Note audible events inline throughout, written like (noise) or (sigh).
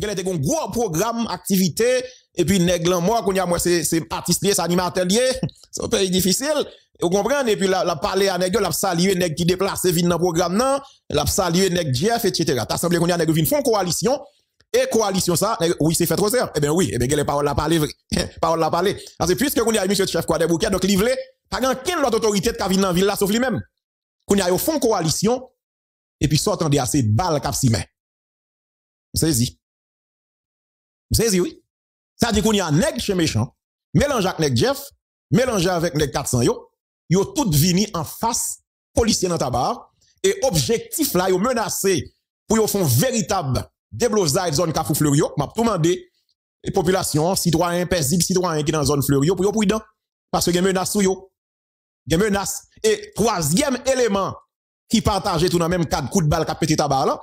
y a un gros programme activité et puis nèg moi y a moi c'est artiste c'est animateur lié, c'est (laughs) un pays difficile. Vous comprenez et puis la, la parler à nèg, la saluer nèg qui déplace, vinn dans programme nan, la saluer nèg Jeff etc. T'as semblé qu'on y a nèg font coalition et coalition ça oui c'est fait trop serre. Eh bien oui, eh bien ben les paroles la parler parole la (laughs) parler. Parce que puisque qu'on y a monsieur chef quoi des bouquet, donc il pas a quelle autre autorité qui vient dans ville là sauf lui-même. Qu'on y a au fond coalition et puis sortant de assez balles cap si Vous Saisi. Vous savez, oui. Ça dit qu'on y a nèg chez méchant, mélange avec nèg Jeff, mélange avec les 400 yo, yo tout vini en face policier dans tabar et objectif là yo menacé pour yo font véritable déblosage zone Kafou Fleurio, m'a demandé les populations, citoyens paisibles, citoyens qui dans zone Fleurio pour yo prudent parce que y a menace sou yo. Y a menace et troisième élément qui partageait tout dans même cadre coup de balle qui pété tabar là,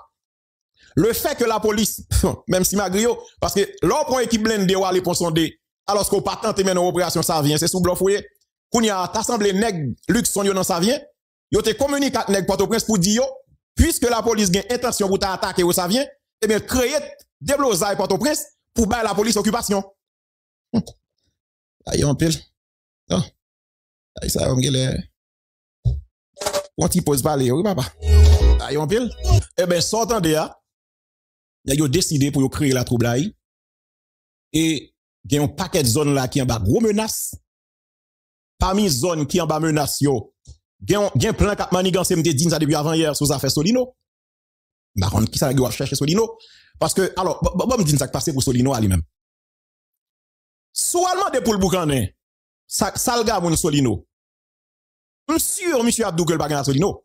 le fait que la police, (laughs) même si Magrio, parce que l'on prend équipe blindée ou aller pour sonder, alors qu'on pas tenter mener opération ça vient, c'est sous blanc fouillé. Qu'on y a assemblé nèg luxe son yon dans ça vient, yo te communiqué nèg Port-au-Prince pour dire puisque la police gagne intention pour t'attaquer ou ça vient, Et eh bien créer des Port-au-Prince pour bailler la police occupation. Ayon Aïe on pile. Non. Aïe ça on gèle. Eh. On t'y pose les oui papa. Aïe on pile. Eh bien sortant de ils ont décidé pour créer la trouble Et il y a un paquet de zones là qui en bas gros menace. Parmi zones qui en bas menace, yo, il y a un plan cap manigance, me dit ça depuis avant hier sous affaire Solino. Bah, on qui ça va chercher Solino parce que alors bon me dit ça passé pour Solino à lui-même. Soit de pour le boucanin. Hein, ça mon Solino. Monsieur monsieur Abdou que le Solino.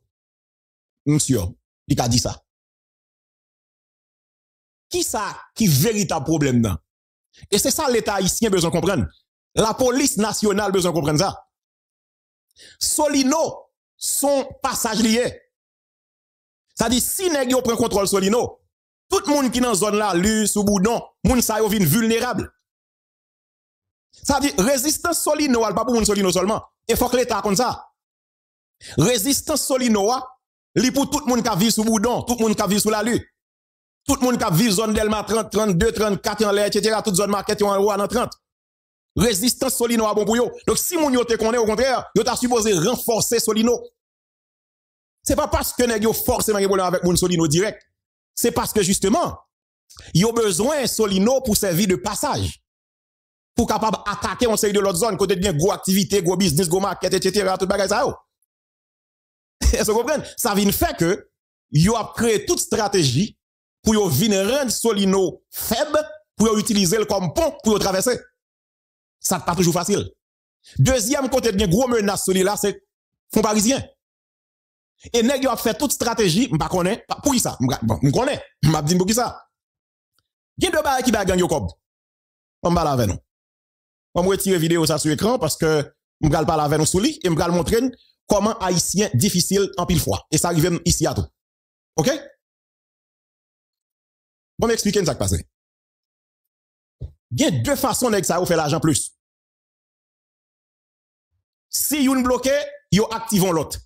Monsieur, il a dit ça. Qui ça qui véritable problème là Et c'est ça l'État haïtien besoin comprendre. La police nationale besoin comprendre ça. Solino, son passage lié. Ça dit, si nèg yo prend contrôle Solino, tout le monde qui dans zone là, lui, sous boudon, moun sa yo vin vulnérable. Ça dit, résistance Solino, n'est pas pour moun Solino seulement. Et faut que l'État comme ça. Résistance Solino, li pour tout le monde qui vit sous boudon, tout le monde qui vit sous la lue. Tout le monde qui a vit zone Delma 30, 32, 34 en l'air, etc. Toute zone market en haut en 30. Résistance Solino à bon pour Donc si mon yo te connaît, au contraire, yo t'a supposé renforcer Solino. Ce n'est pas parce que vous yo forcément problème avec mon Solino direct. C'est parce que justement, a besoin de Solino pour servir de passage. Pour capable attaquer une série de l'autre zone, côté bien gros activité, gros business, gros market, etc. Tout bagage, ça (laughs) Est-ce que vous comprenez? Ça vient fait que yo a créé toute stratégie pour yon venir rendre Solino faible, pour utiliser le comme pont pour traverser. Ça n'est pas toujours facile. Deuxième côté de gros menace celui là, c'est fond parisien. Et nèg a fait toute stratégie, m'pa connaît, pour pas ça? connais, m'a dit pour qui ça? Gen de barres qui va gagner combat On parle avec nous. On retirer vidéo ça sur écran parce que m'gal parler avec nous sous lit et m'gal montrer comment haïtien difficile en pile fois. Et ça arrive ici à tout. OK? Bon, m'expliquer ce qui s'est passé. Il y a deux façons de faire fait l'argent plus. Si vous bloquez, vous activez l'autre.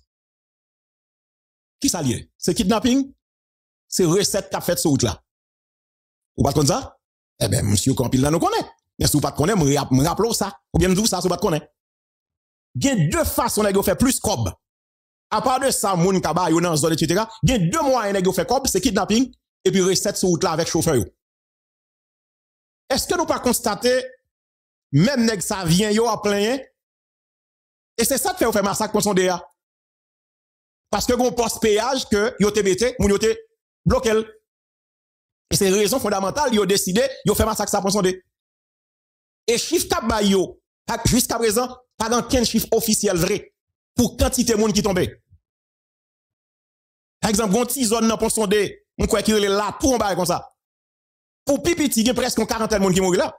Qui ça lié? C'est kidnapping? C'est recette qu'a fait ce route-là. Vous pas ça? Eh bien, monsieur Kampil là, nous connaît. Mais si vous pas connaît, me rappelons ça. Ou bien me Vous ça, si vous pas connaît. Il y a deux façons de faire plus cob. À part de ça, moun kaba, yon dans zone, etc. Il y a deux moyens de faire cob, c'est kidnapping et puis recette sur route là avec chauffeur. Est-ce que nous pas constater même si ça vient yo à plein hein? et c'est ça qui fait faire massacre son DA. Parce que gon poste péage que vous te mette, moun yo te bloqué. Et c'est raison fondamentale yo décidé yo un massacre pour son DA. Et chiffre de ba yo jusqu'à présent pas dans chiffre officiel vrai pour quantité moun qui tombe. Par exemple, gon ti zone nan poisson DA on croit qu'il est là pour un bail comme ça. Pour pipiti, il y a presque une quarantaine de monde qui mourent là.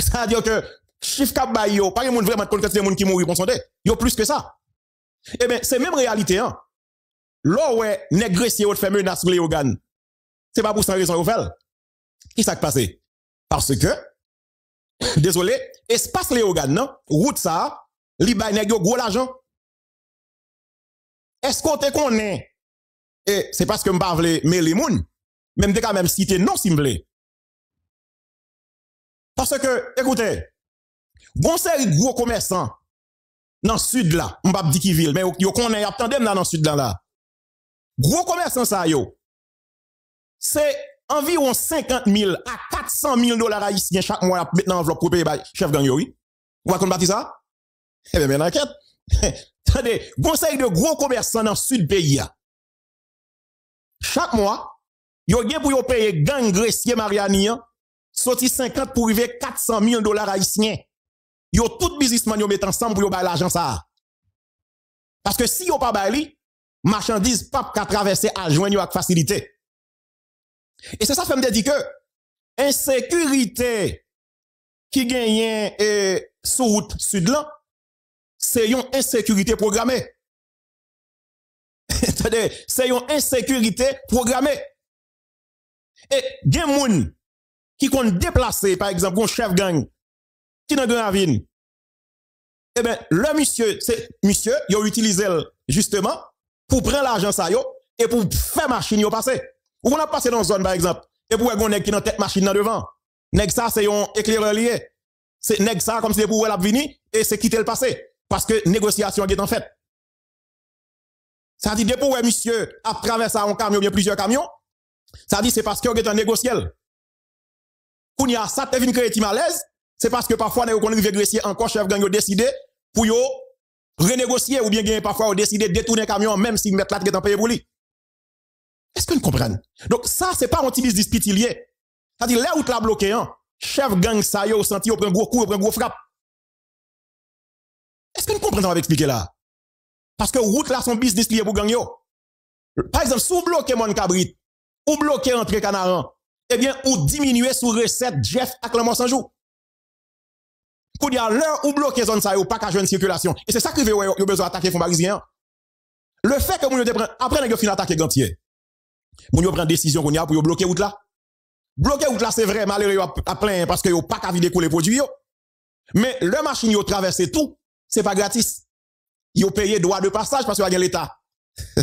Ça veut dire que, chiffre cap pas de monde vraiment c'est de monde qui mourent, il y a plus que ça. Eh bien, c'est même réalité, hein. Là, ouais, négressé ou de faire menace les organes. C'est pas pour ça raison, Qu'est-ce Qui s'est passé? Parce que, (laughs) désolé, espace les non? Route ça, li bail nèg gros l'argent. Est-ce qu'on est connaît? Et c'est parce que je ne veux pas les gens. Même de quand même citer non, si Parce que, écoutez, conseil de gros commerçants dans le sud là, on pas dire qui ville, mais yo connaît, attendez dans le sud là là. Gros commerçants ça yo. C'est environ 50 000 à 400 000 dollars haïtiens chaque mois maintenant, mettre dans enveloppe pour payer chef gang oui. Vous va bâti ça? Eh bien, bien, enquête. Attendez, (laughs) conseil de gros commerçants dans le sud pays chaque mois, yo gen pour yo payer gang grecier Mariani, sorti 50 pour arriver 400 millions de dollars haïtiens. Yo tout businessman yo met ensemble pour yo bay l'argent ça. Parce que si yo pas bay li, marchandise pas qu'à traverser à joindre avec facilité. Et c'est ça fait me dire que insécurité qui gagne sur euh, sous route sud là, c'est une insécurité programmée cest à c'est une insécurité programmée. Et, des gens qui ont déplacé, par exemple, un chef gang, qui dans Gravine, eh bien, le monsieur, c'est, monsieur, il a utilisé, justement, pour prendre l'argent, ça, et pour faire machine, yo passer. Ou on a passé dans une zone, par exemple, et pour qu'on ait qui tête machine devant. Nèg ça, c'est un éclaireur lié. C'est nèg ça, comme si pour elle et c'est quitter le passé. Parce que négociation est en fait. Ça dit, dépôt, ouais, monsieur, à travers un camion, bien plusieurs camions. Ça dit, c'est parce que y a un négociel. Quand il y a ça, te vient créer malaise, c'est parce que parfois, vous un négocier encore, chef gang, décidé pour renégocier ou bien gagner parfois, décidé de détourner camion, même si la là, en payé pour lui. Est-ce que vous comprenez? Donc, ça, c'est pas un petit business Ça dit, là où tu l'as bloqué, hein, chef gang, ça, yo, senti, prenez un gros coup, prenez un gros frappe. Est-ce que vous comprenez ce que je expliquer là? Parce que route là, son business lié pour gagner. Par exemple, si vous bloquez mon cabrit, ou bloquez entrée canaran, eh bien, ou diminuez sous recette Jeff à Clément sans jour. Quand il y a l'heure ou bloquez zone ça, ou pas qu'à jouer circulation. Et c'est ça que vous avez besoin d'attaquer fonds Parisiens. Le fait que vous avez après, vous fin attaquer Gantier. Vous avez une décision qu'on y pour bloquer route là. Bloquer route là, c'est vrai, malheureux à plein parce que vous pas qu'à vider les produits. Mais le machine, vous traversez tout, c'est pas gratis yo payé droit de passage parce qu'il que l'État. (laughs)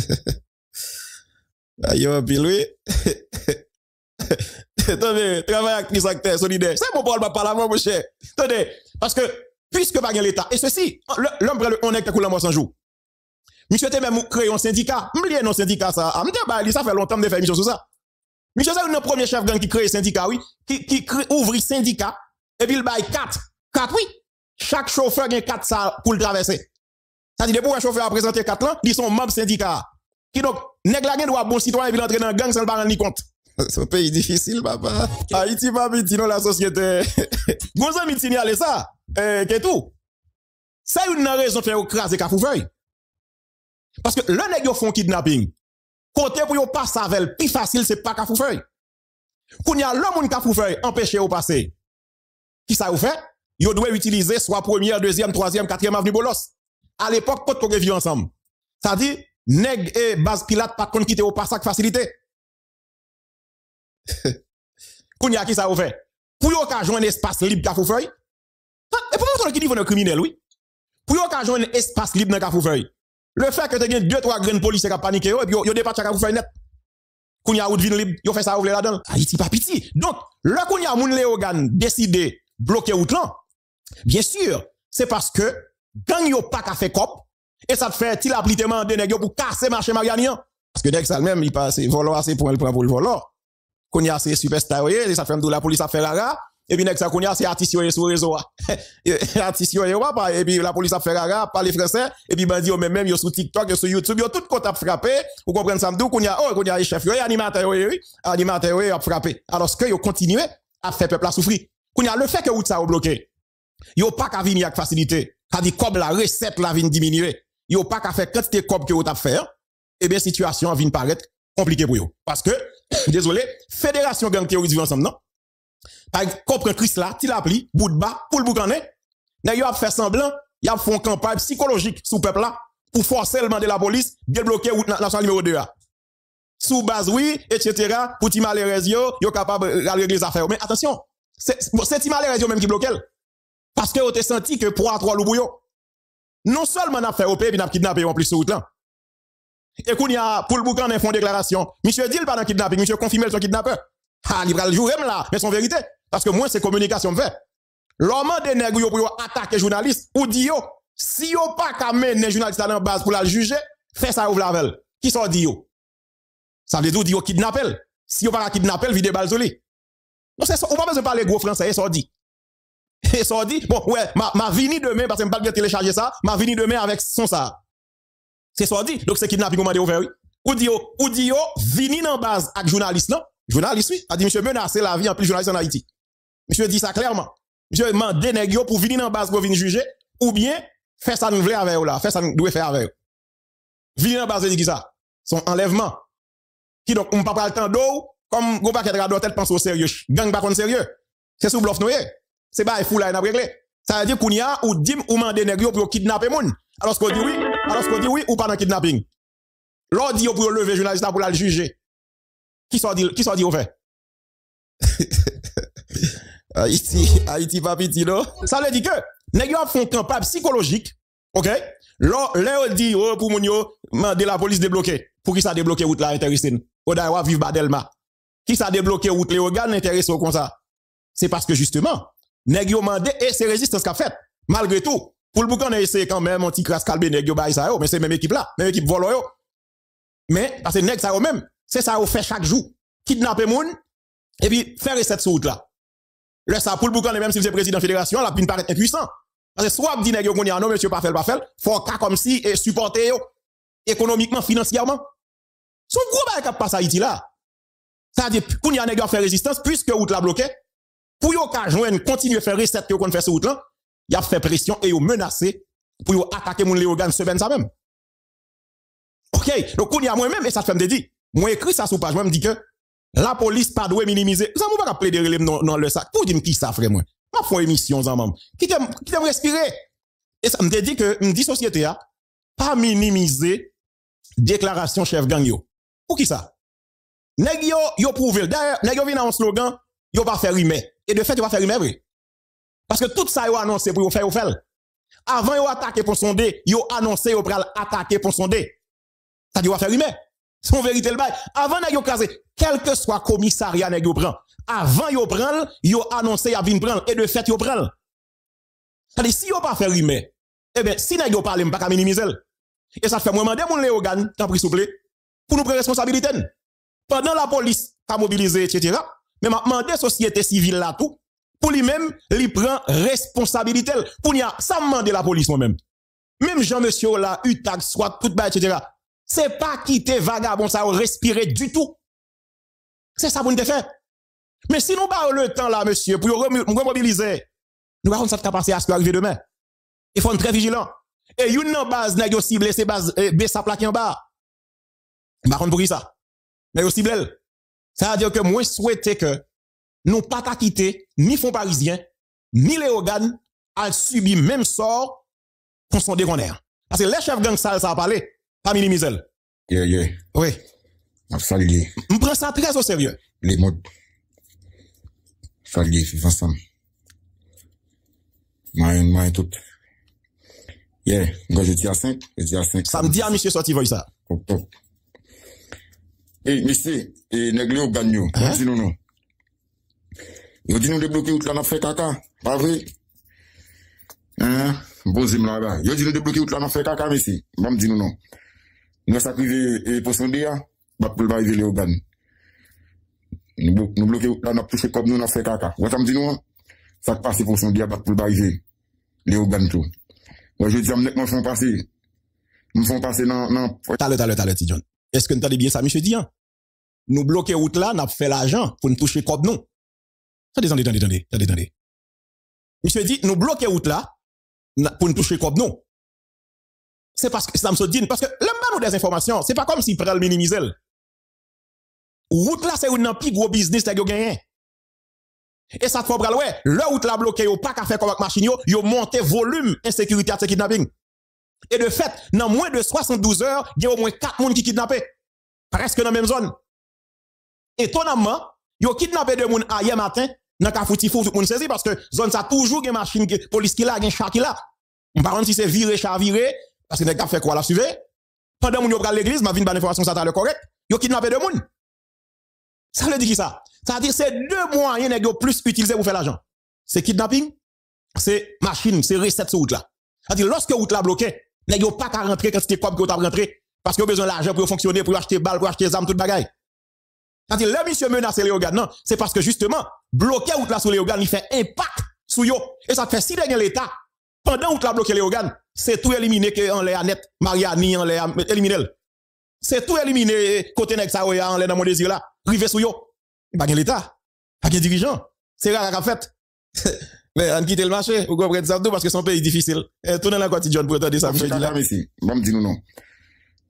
Ah, yo, pile, oui. (laughs) travaillez avec les acteurs solidaires. C'est mon problème ma parler moi, mon cher. Attendez, parce que, puisque pas l'État, et ceci, l'homme prend le on est qui la sans jour. Monsieur était même créé un syndicat. M'lié non syndicat, ça. Ah, m'te, bah, ça fait longtemps de faire mission sur ça. Monsieur, c'est le premier chef gang qui crée syndicat, oui. Qui, qui ouvre syndicat. Et puis il bail 4. 4, oui. Chaque chauffeur a quatre ça pour le traverser. Ça dit, pour un chauffeur à présenter 4 ans, ils sont membres syndicat Qui donc, nèg la gen doit bon citoyen et entrer dans gang sans le pas ni compte. (laughs) C'est un pays difficile, papa. Haïti, papa dit non, la société. (laughs) Bon, ça, m'y euh, ça. et que tout. C'est une raison de faire écraser Kafoufeuille. Parce que le nèg font kidnapping. Côté pour yon passe avec plus facile, c'est pas Kafoufeuille. Quand y a l'homme Kafoufeuille, empêché au passé. Qui ça vous fait? Yon doit utiliser soit première, deuxième, troisième, quatrième avenue Bolos à l'époque, quand on vivait ensemble. Ça dit, Neg et base pilate pas qu'on quitte au pas facilité. (laughs) Kounia, qui ça a fait? Pour yon ka un espace libre Kafoufeuille? Et ah, pour vous qui dit un criminel, oui? Pour yon ka un espace libre dans Kafoufeuille? Le fait que tu as deux, trois graines police qui ont paniqué, et puis yon départ Kafoufeuille net. a ou vin libre, yon fait ça ouvre là-dedans. Haïti pas pitié. Donc, le Kounya moun Léogan décidé bloquer outlan, bien sûr, c'est parce que gang yo pas fait cop et ça te fait il a demander nèg pour casser marché Marianian hein? parce que nèg ça même il passe volo assez pour elle prend pour le volo qu'on y a ces et ça fait la police a fait la ra et puis nèg ça qu'on y a ces artistes sur réseau hein. (laughs) artistes yo et puis la police a fait la ra parler français et puis bandi yo même même yo sur TikTok yo sur YouTube yo tout compte a frappé ou comprenez ça m'dou qu'on y a oh qu'on y a chef yo animateur yo animateur yo a frappé alors que yo continuer à faire peuple à souffrir qu'on y a le fait que route ça bloqué yo pas qu'à venir avec facilité ça dit que la recette la vient diminuer. Yo pas qu'à faire quantité cob que vous avez faire. eh bien, situation vient paraître compliquée pour vous. Parce que, (coughs) désolé, fédération gang théorie vivent ensemble, non? Par le Chris là, il a pris, bout de bas, pour le boucané. Ils a fait semblant, ils a fait une campagne psychologique sous peuple là, pour forcément de la police, débloquer route nationale numéro 2 a Sous base, oui, etc., pour Timalérez, yo, yo capable de régler les affaires. Mais attention, c'est yo même qui bloque elle. Parce que vous avez senti que pour trois loups non seulement a fait OP, on a kidnappé en plus sur le Et il y a, pour le boucan, on une déclaration. Monsieur dit pas dans kidnapping, monsieur confirme son kidnappeur. Ah, il va le jouer là, mais son vérité. Parce que moi, c'est communication fait. L'homme des nègres pour attaquer journalistes, ou dit yo, si yo pas qu'à mener journalistes à la base pour la juger, fais ça la velle. Qui sont dit yo? Ça veut dire dit yo kidnappel. Si yo pas kidnappel, vide balle Non, c'est ça, on pas besoin parler gros français, ça dit et ça dit, bon, ouais, ma, ma vini demain, parce que je pas bien télécharger ça, ma vini demain avec son ça. C'est ça dit. Donc c'est kidnapping commandé ouvert, oh, ben oui. Ou dit, oh, ou dit, oh, vini en base avec journaliste, non? Journaliste, oui. A dit, monsieur, menacer la vie en plus journaliste en Haïti. Monsieur dit ça clairement. Monsieur nèg yo pour venir en base pour venir juger, ou bien, faire ça nous voulons avec là, faire ça nous faire avec eux. vini en base, dit qui ça? Son enlèvement. Qui donc, on ne pas le temps d'eau, comme gros paquet de pense au sérieux. Gang pas sérieux. C'est sous bluff noyé. C'est pas fou là, n'a réglé. Ça veut dire qu'on y a ou dim ou mandé nèg pour kidnapper moun. Alors qu'on dit oui, alors qu'on dit oui ou pas dans kidnapping. L'on dit pour lever journaliste pour le juger. Qui soit dit qui dit au fait (laughs) Haïti, Haïti non. Ça veut dire que les gens font pape psychologique, OK L'on dit, oh, pour demander la police débloquer. Pour qui ça débloqué route là, intéressé Ou d'ailleurs, vivre Badelma. Qui ça débloqué route, les organes intéressés comme ça? C'est parce que justement, nèg yo mandé et eh, c'est résistance qu'a fait malgré tout pour le boucan eh, essayé quand même un petit crasse calbe nèg yo bay ça mais c'est même équipe là même équipe volo mais parce que nèg ça même c'est ça qu'on fait chaque jour kidnapper moun et puis faire cette route là le ça pour le boucan eh, même si c'est président de la fédération la pine paraît impuissant parce que soit dit nèg yo non monsieur pas fait pas fait faut cas comme si et supporter yo économiquement financièrement son gros bail qui passe à Haïti là ça à dire qu'on y a nèg faire résistance puisque route la bloqué. Pour yon ka joindre, continuer faire recette qu'on fait sur route là, y a fait pression et yon menacé pour yon attaquer mon Léogan semaine ça même. OK, donc on y a moi-même et ça fait me dit, moi écrit ça sur page, moi me dit que la police pas doit minimiser. Vous m'a pas plaider dans dans le sac. Pour dire qui ça frère moi. Ma font émission ça même. Qui t'aime respirer. Et ça me dit que me société a hein, pas minimiser déclaration chef gang yo. Pour qui ça? Nèg yo yo prouvé. D'ailleurs, nèg yo vient un slogan yo pas faire rimer. Et de fait, yo pas faire rimer, vrai. Parce que tout ça, yo annoncé pour yo faire, yo faire. Avant yo attaquer pour sonder, yo annoncé yo pral attaquer pour sonder. Ça dit yo faire rimer. C'est vérité le bail. Avant yo casé, quel que soit commissariat nèg yo prend. Avant yo prendre yo annoncé a vinn prendre et de fait yo prend Ça dit si yo pas faire rimer, eh bien, si nèg yo parle, m'pa ka minimiser. Et ça fait moi demander mon Léogan, t'as pris s'il vous pour nous prendre responsabilité. Pendant la police a mobilisé, etc. Mais m'a demandé société civile là tout, pour lui-même, il prend responsabilité. Pour n'y a, ça demande la police moi-même. Même Jean-Monsieur là, UTAG, soit tout bas, etc. C'est pas quitter vagabond, ça respirer du tout. C'est ça pour nous faire. Mais si nous pas le temps là, monsieur, pour nous mobiliser, nous allons savoir passer à ce qui demain. Il faut être très vigilant. Et une base, n'a aussi c'est base, eh, B sa plaque en bas. Par contre, pour qui ça? aussi cible. Ça veut dire que moi je souhaitais que nous pas quitter ni fonds parisien, ni les organes à subir même sort qu'on s'en déconner. Parce que les chefs gang ça ça a parlé, pas minimiser. Yeah, yeah. Oui. Absolument. On prend ça très au sérieux. Les modes. Salut, vivre ensemble. Maïn, maïn, tout. Yeah, je dis à 5, je dis à 5. Samedi à monsieur sorti, voyez ça eh, monsieur, et Neglé au non, Vous dit nous débloquer là, fait caca. Pas vrai? Hein? Bon, zim là-bas. dit nous débloquer fait caca, monsieur. Bon, dit non, non. Nous avons sacrifié, eh, pour son dia, bah, pour le Nous, bloquer là, comme nous, on fait caca. Vous avez dit non? Ça passe pour dia, bah, pour le tout. Moi, je dis, je Nous T'as le, le, le, Est-ce que nous t'as bien ça, monsieur Dian? nous bloquer route là, n'a fait l'argent pour nous toucher comme nous. Attendez, attendez, attendez, attendez, attendez. Monsieur dit, nous bloquer route là, pour nous toucher comme nous. C'est parce que ça me dit, parce que le des informations, c'est pas comme s'il prend le minimiser. Route là, c'est un plus gros business que a Et ça faut ouais, le route là bloqué, ou pas qu'à faire comme avec machine, yo monté volume insécurité à ce kidnapping. Et de fait, dans moins de 72 heures, il y a au moins 4 personnes qui kidnappé. Presque dans la même zone étonnamment, yo kidnappé deux moun hier matin, nan ka fouti fou tout moun saisi parce que zone ça toujours gen machine police qui l'a, gen chat qui là. On par contre si c'est viré chat viré parce que nèg fait quoi la suivez. Pendant moun yo pral l'église, m'a vinn ban information ça le correct, yo kidnappé deux moun. Ça veut dire qui ça Ça veut dire c'est deux moyens nèg yo plus utilisé pour faire l'argent. C'est kidnapping, c'est machine, c'est recette sur route là. C'est-à-dire lorsque route là bloquée, nèg yo pas qu'à rentrer quand c'était comme que t'a rentré parce que besoin l'argent pour fonctionner, pour acheter balle, pour acheter armes, tout bagaille. C'est-à-dire, monsieur menace non, c'est parce que justement, bloquer ou là sous Léogane, il fait impact sur yo. Et ça fait si dernier l'État, pendant route là bloquer Léogane, c'est tout éliminé que en l'air net, Mariani en l'air éliminé. C'est tout éliminé côté nèg ça en l'air dans mon désir là, privé sur yo. Pas l'État, pas de dirigeant. C'est rare qu'a fait. (laughs) Mais on quitte le marché, vous comprenez ça tout parce que son pays est difficile. Et tout dans la quotidienne John pour attendre. ça, monsieur Dila. Merci. Bon, dis-nous non.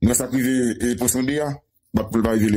Nous ça privé et pour son dia, bah, pour pas arriver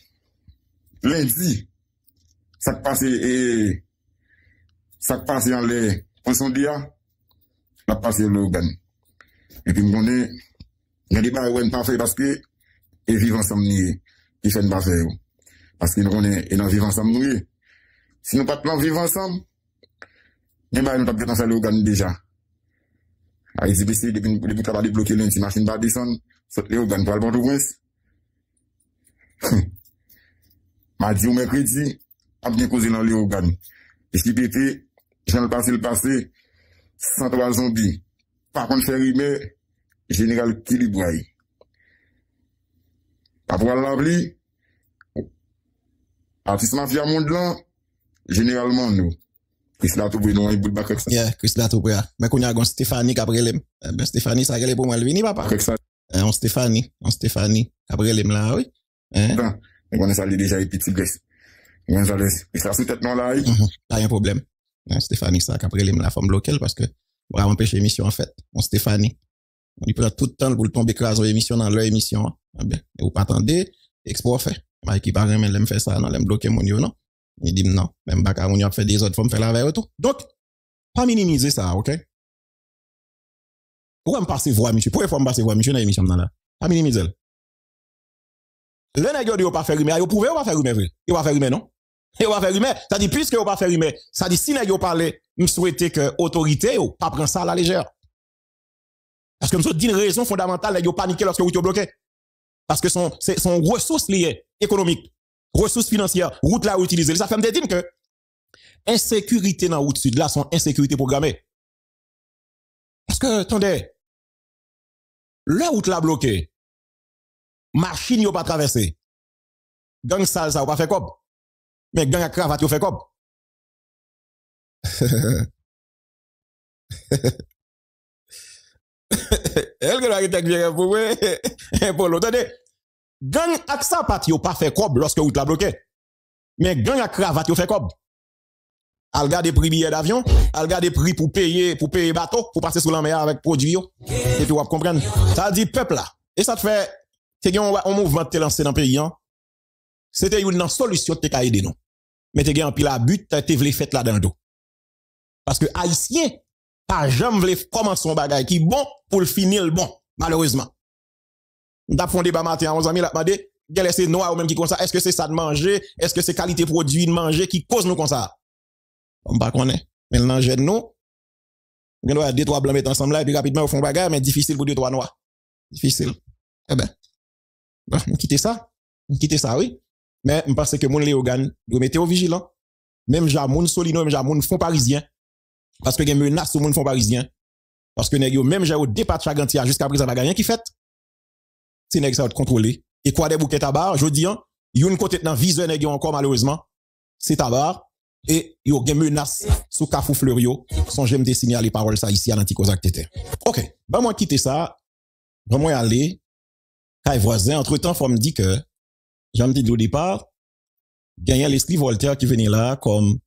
Lendi, sak pase e, sak pase an le konsondiya, la pase le ou ben. Epi mounen, nye di ba yon tan fey paske, e viv ansam niye, di fen ba fey ou. Paske mounen, e nan viv ansam nouye. Si nou pat plan viv ansam, nye ba yon tap de tan fey le ou gen deja. A, e zi bese, depi mounen, depi taba de blokye lendi, masin ba di son, sot le ou gen. Pal bonjou mwen se. Hii. Ma di ou me kredi, ap ni kouze nan li ou gani. E Eski pete, jen l'pase l'pase, 63 zonbi. Pakon cheri me, jeneral Kili Brai. Papou alon ap li, atis mafya moun lan, jeneralman nou. Krist la toubou ya, nou an yi boul bak kreksan. Ye, Krist la toubou ah. ya. Mè kou nye agon Stéphanie Kabrelem. Eh, ben Stéphanie sa gèle pou mwen lvini, papa. Kreksan. Eh, an Stéphanie, an Stéphanie Kabrelem la, ouy. Dan. Eh? Bon. On connaît ça, déjà, les déjà une petit blesse. On ça, et ça sous tête non là. Pas un problème. Hein, Stéphanie, ça, après, il la forme locale, parce que, va empêcher l'émission, en fait. Mon Stéphanie, on il prend tout le temps pour le tomber craser l'émission dans leur émission. Hein. Ah bien, vous pas attendez, expo fait. Ma équipe a rien, faire ça, non, elle bloquer mon lieu, non. Il dit non, même pas quand on a fait des autres, faut me faire la et tout. Donc, pas minimiser ça, ok? Pourquoi me passer voir, monsieur? Pourquoi me passer voix, monsieur, dans l'émission, là? Pas minimiser. Le nègre dit, pas faire rimer, yo pouvez ou pas faire rimer, vrai. Yo pas faire rimer, non? Yo pas faire rimer. Ça dit, puisque yo pas faire rimer, ça dit, si nègre parle, me souhaiter que autorité, yo, pas prendre ça à la légère. Parce que me d'une une raison fondamentale, nègre paniqué lorsque route êtes bloqué. Parce que son, c'est son ressource liée, économique, ressource financière route là utilisée. Ça fait me dire que, insécurité dans route sud là, sont insécurité programmée. Parce que, attendez, la route là bloquée, machine yo pas traversé. Gang sale ça ou pas fait cop. Mais gang à cravate yo fait cop. (laughs) Elle que la tête vient pour (laughs) pour l'autre gang à sapat yo pas fait cob lorsque vous la bloqué. Mais gang à cravate yo fait cob. Al des prix billet d'avion, al des prix pour payer pour payer bateau, pour passer sous la mer avec produit Et puis vous comprenez. Ça dit peuple là. Et ça te fait c'est qu'on un mouvement te lancé dans le pays hein. c'était une solution te ka aider mais tu gen un pile but te vle fait là dans le dos parce que haïtien pas jamais vle commencer un bagage qui est bon pour le finir le bon malheureusement on t'a fondé débat matin on amis la demandé gen laissé noir ou même qui comme ça est-ce que c'est ça de manger est-ce que c'est qualité produit de manger qui cause nous comme ça on pas bah, connaît mais nan jeune nous on doit deux trois blancs mettre ensemble là et puis rapidement on un bagage mais difficile pour deux trois noirs difficile eh ben on quitte ça. On quitte ça, oui. Mais je pense que mon Léogan doit mettre au vigilant. Même Jamoun Solino, même Jamoun font Parisien. Parce que il y menace sur mon Fonds Parisien. Parce que nèg même j'ai au départ de Chagantia jusqu'à présent n'ont rien qui fait. C'est nèg ça contrôlé. Et quoi des bouquets tabar, je dis yon hein, côté dans viseur nèg encore malheureusement, c'est tabar et yo gen menace sous Kafou Fleurio, Sans j'aime dessiner les paroles ça ici à l'Anticosac tété. OK, ben moi quitter ça, ben moi aller Kai voisin, entre temps, faut me dire que, j'en me dis au départ, gagner l'esprit Voltaire qui venait là comme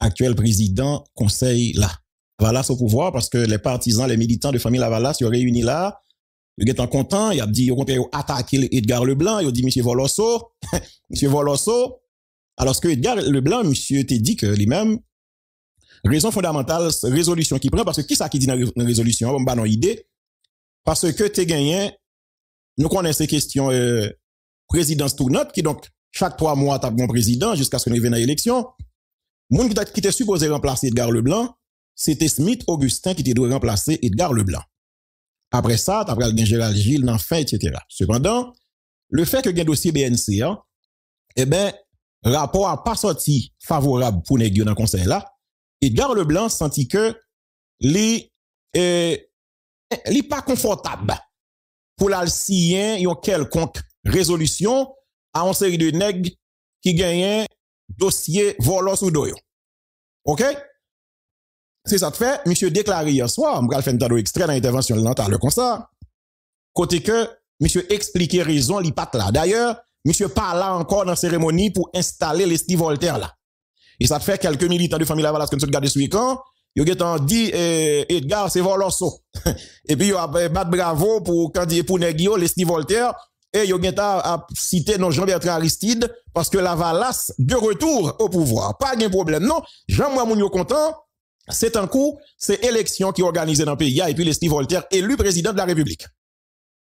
actuel président conseil là. valas au pouvoir parce que les partisans, les militants de famille Lavalas se réunis là. Ils étaient contents. Ils ont dit, ils ont attaqué Edgar Leblanc. Ils ont dit, monsieur Volosso, (laughs) monsieur Volosso. Alors que Edgar Leblanc, monsieur, t'a dit que lui-même, raison fondamentale, résolution qu'il prend, parce que qui ça qui dit la résolution? pas pas une idée. Parce que t'es gagné nous connaissons ces questions euh, présidence tournante qui donc chaque trois mois t'as un président jusqu'à ce qu'on vienne à l'élection. Moun qui était supposé remplacer Edgar Leblanc, c'était Smith Augustin qui était remplacer Edgar Leblanc. Après ça, t'as le Gérald Gilles, enfin, etc. Cependant, le fait que le dossier BNC, hein, eh ben, rapport a pas sorti favorable pour Negio dans le conseil là, Edgar Leblanc sentit que les, euh, eh, pas confortable pour y a une quelconque résolution à une série de nègres qui gagnent dossier volant sous doyo. OK? C'est ça te fait, monsieur déclaré hier soir, on va faire un extrait dans l'intervention de le comme ça. Côté que monsieur expliquait raison pas pat là. D'ailleurs, monsieur là encore dans la cérémonie pour installer les Voltaire là. Et ça te fait quelques militants de famille nous nous se ce week-end. Yo getan dit eh, Edgar c'est Volosso. (laughs) et puis yo a eh, bat bravo pour candidat pour Negio Leslie Voltaire et yo a cité non Jean-Bertrand Aristide parce que la Valas de retour au pouvoir. Pas de problème non. Jean moi moun content. C'est un coup, c'est élection qui est organisée dans le pays et puis Leslie Voltaire élu président de la République.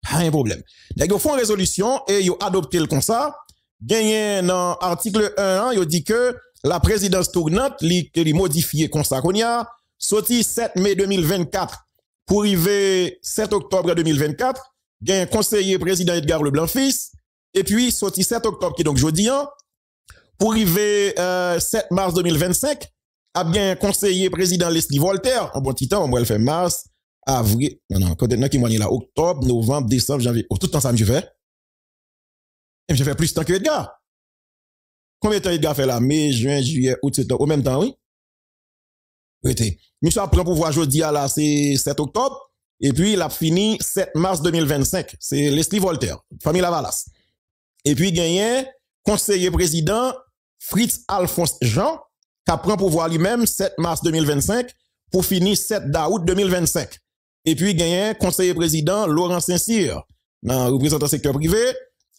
Pas un problème. D'ailleurs, une résolution et yo adopté le comme ça. Gagné dans article 1, yo dit que la présidence tournante, li, modifié comme ça qu'on 7 mai 2024 pour arriver 7 octobre 2024, gain conseiller président Edgar Leblanc fils, et puis sorti 7 octobre qui est donc jeudi hein, pour arriver 7 euh, mars 2025, a bien conseiller président Leslie Voltaire, en bon titan, on va le faire mars, avril, non, non, peut-être qu'il là, octobre, novembre, décembre, janvier, oh, tout le temps ça me fait. Et je fais plus de temps que Edgar. Combien de temps il a fait là Mai, juin, juillet, août, septembre, au même temps, oui. Nous sommes apprend pour voir jeudi à la, c'est 7 octobre. Et puis, il a fini 7 mars 2025. C'est Leslie Voltaire, famille Lavalas. Et puis, gagné conseiller président Fritz Alphonse Jean, qui pour pouvoir lui-même 7 mars 2025 pour finir 7 d'août 2025. Et puis, gagné conseiller président Laurent Saint-Cyr, représentant secteur privé,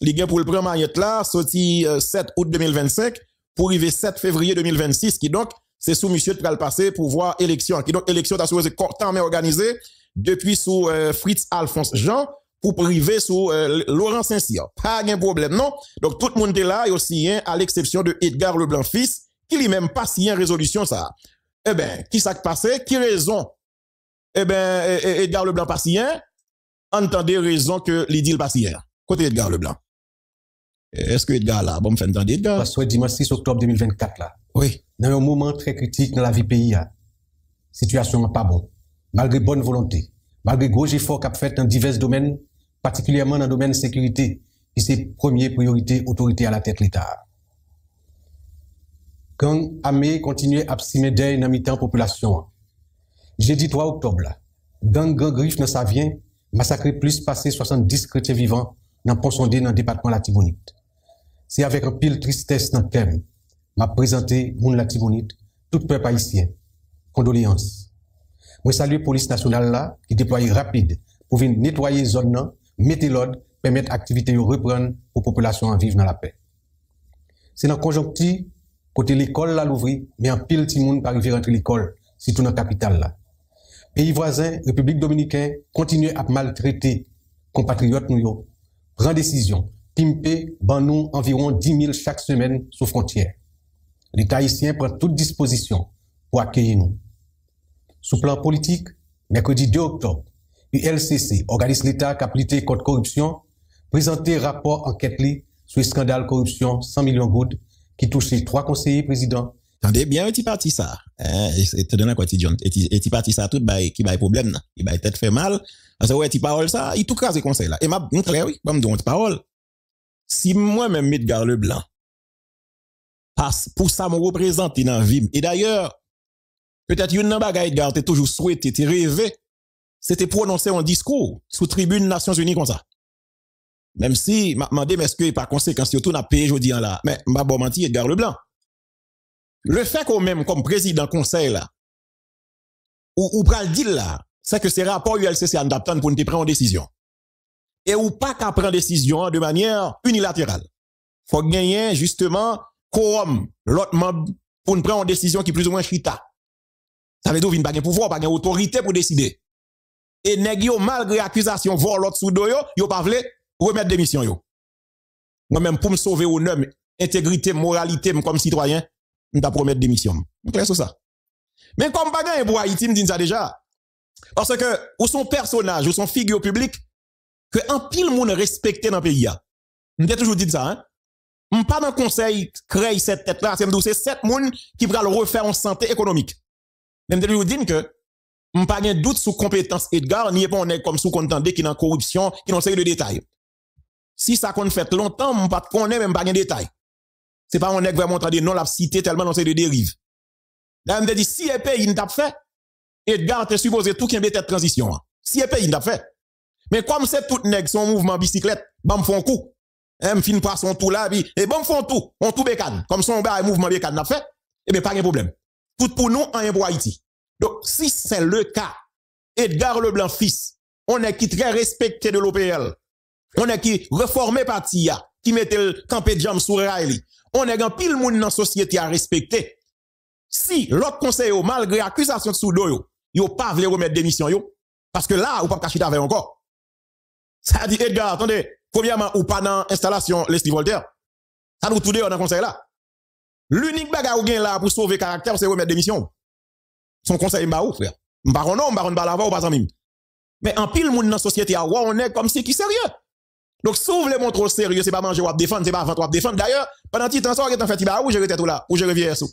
Ligue pour le premier là, là, sorti 7 euh, août 2025, pour arriver 7 février 2026, qui donc, c'est sous monsieur de pour voir élection, qui donc élection d'assurer tant mais organisée depuis sous euh, Fritz Alphonse Jean, pour arriver sous euh, Laurent Saint-Cyr. Pas de problème, non? Donc, tout le monde est là, et aussi, un hein, à l'exception de Edgar Leblanc-Fils, qui lui-même pas signé résolution, ça. Eh ben, qui s'est passé? Qui raison? Eh ben, e-, e-, Edgar Leblanc pas signé. Entendez raison que l'idile pas Côté Edgar Leblanc. Est-ce que Edgar là, bon, me fait entendre Edgar? Parce que dimanche 6 octobre 2024 là. Oui. Dans un moment très critique dans la vie pays, la situation n'est pas bonne. Malgré bonne volonté, malgré gros efforts qu'a fait dans divers domaines, particulièrement dans le domaine de sécurité, est c'est première priorité autorité à la tête de l'État. Quand Amé continue à s'y d'œil dans la population population, jeudi 3 octobre, gang gang griffe dans vient, massacré plus passé 70 chrétiens vivants dans Ponsondé, dans le département de la C'est avec un pile tristesse dans le m'a présenté mon la Tibonite, tout peuple haïtien. Condoléances. Je salue la police nationale là, qui déploie rapide pour venir nettoyer les zones, mettre l'ordre, permettre l'activité de reprendre aux populations à en vivre dans la paix. C'est dans le conjoncti, côté l'école là l'ouvrit, mais un pile de monde arrive rentrer l'école, tout dans la capitale là. Pays voisin, République dominicaine, continue à maltraiter compatriotes nous, prend décision, pimper, ban nous environ 10 000 chaque semaine sous frontière. L'État haïtien prend toute disposition pour accueillir nous. Sous plan politique, mercredi 2 octobre, ULCC, organise l'État qui a contre corruption, présenté rapport enquête sur le scandale corruption 100 millions de gouttes qui les trois conseillers présidents. Attendez, bien, petit parti ça. Hein, et te donne quoi, petit parti ça tout, qui a problème, qui être fait mal, alors, ouais, tu parole ça, il tout crase conseil là. Et ma, m'a clair, oui, bah, me donne parole. Si moi-même, Edgar Leblanc, passe pour ça, me représente dans la vie. Et d'ailleurs, peut-être une bagaille, Edgar, t'es toujours souhaité, t'es rêvé, c'était prononcer un discours sous tribune Nations Unies comme ça. Même si, m'a demandé, mais est-ce que par conséquent, surtout, n'a payé aujourd'hui en hein, là. Mais, m'a bon menti, Edgar Leblanc. Le fait qu'on même, comme président conseil là, ou, ou pral dire là, c'est que ces rapport ULCC en d'aptan pour nous prendre une décision. Et ou pas qu'à prendre décision de manière unilatérale. Faut gagner, justement, quorum, l'autre membre, pour nous prendre une décision qui est plus ou moins chita. Ça veut dire qu'il n'y a pas de pouvoir, pas d'autorité pour décider. Et malgré accusation, voir l'autre sous ne a pas de remettre démission yo. Moi-même, pour me sauver honneur, intégrité, moralité, comme citoyen, je remettre démission. Donc c'est ça. Mais comme pas pour Haïti, me dit ça déjà. Parce que, ou son personnage, ou son figure publique, que un pile monde respecté dans le pays. Je toujours dit ça, hein. Je pas dans le conseil créer cette tête-là, c'est sept monde qui va le refaire en santé économique. Je toujours dit que, je pas de doute sur compétence Edgar, ni pas on est comme sous contenté qui dans corruption, qui dans sait de détails. Si ça qu'on fait longtemps, je pas connaît même pas de détails. C'est pas on est vraiment de non la cité tellement dans ces de dérives. Là, dit si un pays n'a pas fait, Edgar te supposé tout qui tête transition. Hein. Si un pays n'a fait. Mais comme c'est tout nèg son mouvement bicyclette, bam font coup. Eh, m fin pas son tout là et bam font tout, on tout bécane. Comme son ba mouvement bécane n'a fait, eh bien pas de problème. Tout pour nous en pour Haïti. Donc si c'est le cas, Edgar Leblanc fils, on est qui très respecté de l'OPL. On est qui reformé TIA, qui mette le campé de jam sur Raeli. On est un pile monde dans la société à respecter. Si l'autre conseil malgré accusation sous yo pas voulu remettre démission yo parce que là ou pas cacher avec encore ça dit Edgar attendez premièrement ou pas dans installation Leslie Voltaire ça nous tout dans dans conseil là l'unique bagarre ou gain là pour sauver caractère c'est remettre démission son conseil m'a ou frère m'a non m'a on pas ou pas même mais en pile monde dans société on est comme si qui sérieux donc si vous voulez montrer sérieux c'est pas manger ou défendre c'est pas avant ou défendre d'ailleurs pendant petit temps ça en fait tiba ou je tout là ou je reviens sous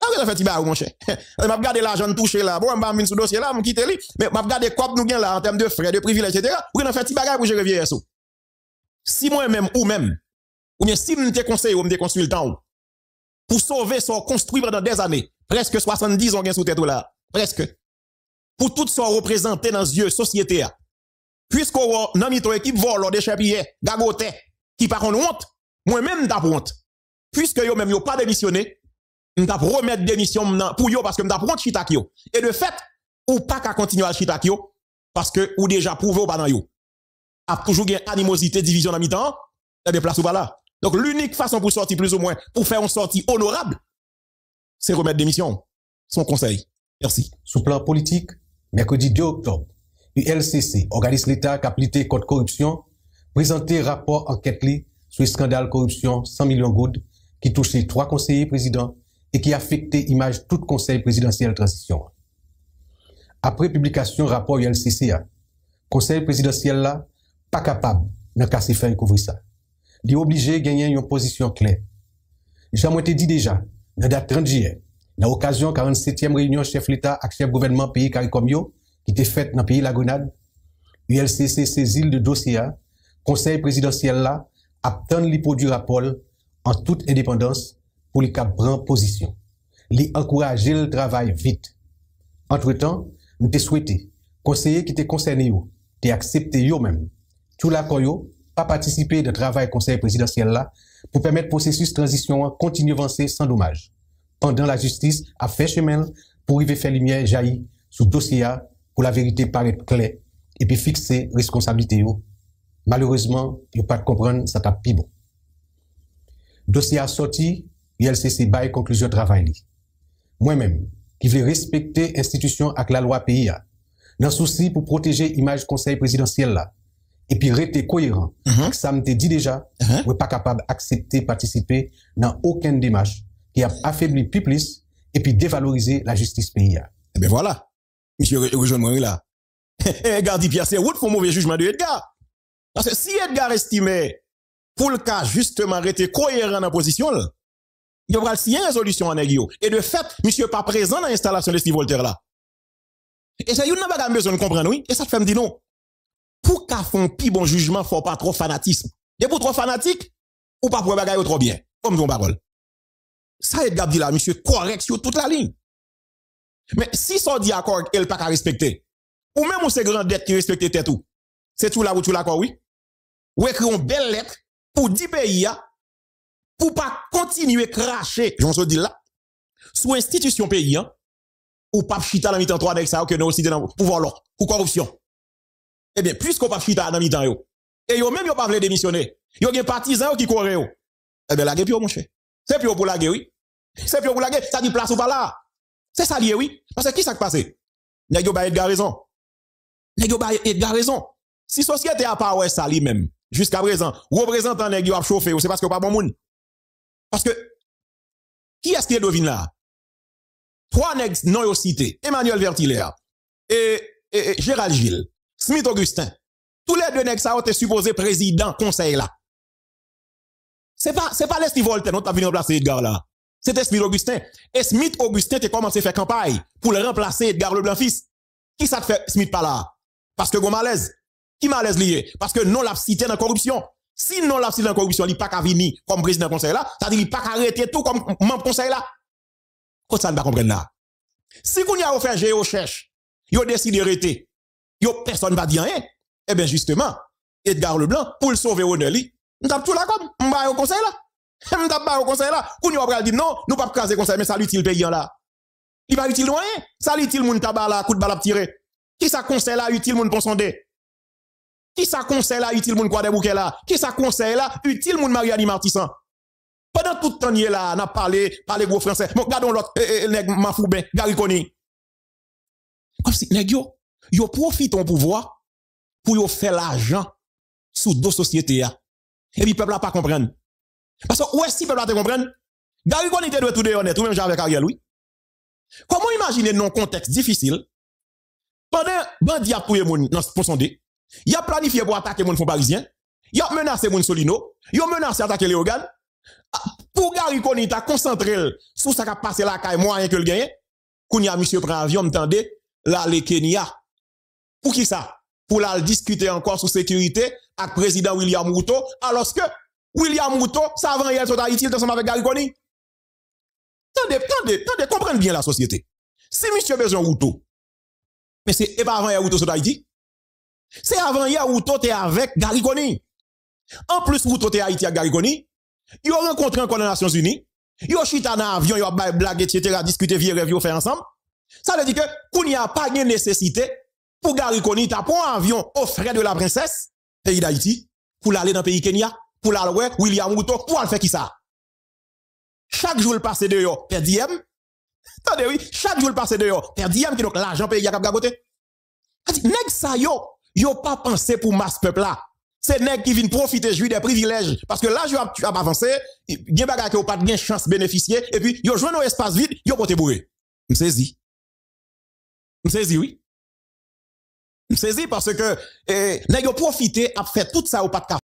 ah oui, la fait barou, mon cher. (laughs) Eh, m'a regarde l'argent touché là. Bon, m'a mis sous dossier là, on quitté lui. Mais m'a gardé quoi nous gain là en termes de frais, de privilèges, etc. Oui, la fait bagay je reviens vieux ça. Si moi-même ou même, ou bien si m'te conseil ou m'te consultant, pour sauver son construit pendant des années, presque 70 ans gain sous tête là. Presque. Pour tout ça représenté dans les yeux société puisque Puisqu'on a une ton équipe vole, des chapillés, gagoté, qui par contre honte, moi-même honte. Puisque yo même yo pas démissionné, m'ta remettre démission pour yo parce que m'ta prendre Chitakyo. Et de fait, ou pas qu'à continuer à Chitakyo parce que ou déjà prouvé ou pas dans yo. A toujours une animosité, division dans mi-temps, t'as eh des places ou pas là. Donc l'unique façon pour sortir plus ou moins, pour faire une sortie honorable, c'est remettre démission. Son conseil. Merci. Sous plan politique, mercredi 2 octobre, le LCC organisme l'État qui a contre corruption, présenté rapport enquête sur le scandale corruption 100 millions de qui qui touchait trois conseillers présidents et qui affectait l'image tout conseil présidentiel transition. Après publication rapport ULCCA, conseil présidentiel là, pas capable de casser et couvrir ça. Il est obligé de gagner une position claire. été dit déjà, la date 30 juillet, dans l'occasion 47e réunion chef l'État et chef gouvernement pays CARICOMIO, qui était faite dans le pays de la Grenade, ULCC saisit le dossier, conseil présidentiel là, attend l'hypo du rapport en toute indépendance pour les cap prendre position. Les encourager le travail vite. Entre-temps, nous te souhaiter, conseiller qui te concerné ou te accepté yo même. Tout l'accord pas participer de travail conseil présidentiel là pour permettre processus transition continuer avancer sans dommage. Pendant la justice a fait chemin pour arriver faire lumière jaillir sous dossier pour la vérité paraître claire et puis fixer responsabilité yo. Malheureusement, il pas comprendre ça t'a pi bon. Dossier sorti PLCC bail conclusion travail Moi-même, qui voulais respecter institution avec la loi pays, dans souci pour protéger image conseil présidentiel là, et puis rester cohérent, uh-huh. ça me dit déjà, je uh-huh. mm pas capable d'accepter participer dans aucune démarche qui a affaibli plus plus et puis dévaloriser la justice pays. Eh bien voilà, monsieur rejoint là. (laughs) Edgar eh, Pierre, c'est route pour mauvais jugement de Edgar. Parce que si Edgar estimait pour le cas justement rester cohérent dans la position là, y va signer résolution en yo. Et de fait, monsieur pas présent dans l'installation de ce Voltaire là. Et ça, il n'a pas besoin de comprendre, oui. Et ça fait me dire non. Pour qu'à font pi bon jugement, faut pas trop fanatisme. Et pour trop fanatique, ou pas pour bagaille trop bien. Comme ton parole. Ça, Edgar dit là, monsieur, correct sur toute la ligne. Mais si ça dit accord, elle pas qu'à respecter. Ou même on c'est grand dette qui respecte tout. C'est tout là où tout l'accord, oui. Ou écrit une belle lettre pour 10 pays, pour pas continuer cracher, j'en se dis là, sous institution pays, hein, ou pas chita dans mi-temps 3 avec ça, que nous aussi dans pouvoir l'or, ou corruption. Eh bien, puisqu'on pas chita dans mi-temps, et yo même yo pas voulu démissionner, yo des partisans qui courent, yo. Eh bien, la pio, mon cher. C'est pio pour la guerre, oui. C'est pio pour la guerre, ça dit place ou pas là. C'est ça lié, oui. Parce que qui ça qui passe? N'est-ce ba Edgar raison. N'est-ce ba Edgar raison. Si société a pas ouais ça lui-même, jusqu'à présent, représentant n'ego a chauffé, c'est parce que pas bon monde. Parce que, qui est-ce qui est devine là? Trois nègres non cités, Emmanuel Vertiléa et, et, Gérald Gilles, Smith Augustin. Tous les deux nègres ça supposé président conseil là. C'est pas, c'est pas l'Esti non, t'as vu remplacer Edgar là. C'était Smith Augustin. Et Smith Augustin t'es commencé à faire campagne pour le remplacer Edgar Leblanc-Fils. Qui ça te fait Smith pas là? Parce que gon malaise. Qui malaise lié? Parce que non, la cité dans la corruption. Sinon, la la corruption, il pas qu'à venir comme président conseil là, c'est-à-dire il pas qu'à arrêter tout comme membre conseil là. que ça ne pas comprendre là. Si qu'on y a offert géo recherche, il a décidé d'arrêter, il personne va dire rien. Eh bien, justement, Edgar Leblanc, pour le sauver honneur, nous avons tout là comme, on va au conseil là. (laughs) On va au conseil là. Qu'on y a dit non, nous pas craser conseil, mais ça le pays là. Il va utile rien. Ça l'utile moun tabac là, coup de balle à tirer. Qui ça conseil là utile pour sonder qui ça conseille là, utile moun quoi des là? Qui ça conseille là, utile moun Mariani Martissan? Pendant tout le temps, il là, n'a parlé, parlé gros français. Bon, regardons l'autre, eh, eh, nèg foube, Gariconi. Comme si, nèg yo, yo profite ton pouvoir pour yo faire l'argent sous deux sociétés ya. Et puis, peuple là pas comprendre. Parce que, ouais, si peuple là te comprendre, Gariconi te doit tout de honnête, ou même j'avais Ariel, oui. Comment imaginer dans un contexte difficile, pendant bandi a pouye moun dans son il a planifié pour attaquer mon fonds parisien. Il a menacé mon Solino. Il a menacé attaquer Léogan. Ah, pour Gary Koni, t'a concentré sur ce qui a passé la caille moyen que le gagne. Quand y a monsieur prend avion, là, le Kenya. Pour qui ça? Pour la discuter encore sur sécurité avec président William Ruto, alors que William Ruto, ça avant hier, sur Haïti, ensemble avec Gary Koni. Tendez, tendez, tendez, comprenez bien la société. Si monsieur besoin Ruto, mais c'est pas avant hier Ruto sur Haïti, c'est avant hier où tu avec Gariconi. En plus, où tu Haïti à Garigoni, ils ont rencontré encore les Nations Unies, Il a chita dans l'avion, avion, ont blague, etc., discuté, vie et vie fait ensemble. Ça veut dire que, qu'on n'y a pas de nécessité pour Garigoni, pas un avion au frais de la princesse, pays d'Haïti, pour aller dans le pays Kenya, pour aller l'aller William Ruto, pour aller faire qui ça? Chaque jour, le passé dehors, perd diem. Attendez, oui, chaque jour, le passé de perd diem, qui donc l'argent pays à cap gagoté. Nèg ça yo, yo pas pensé pour masse peuple là. C'est nèg qui viennent profiter jouir des privilèges parce que là je vais avancer. avancé, a bagay que pas de chance bénéficier et puis yo joint un espace vide, yo pote bourré. Me saisi. Me saisi oui. Me saisi parce que eh, nèg yo profiter à faire tout ça au pas de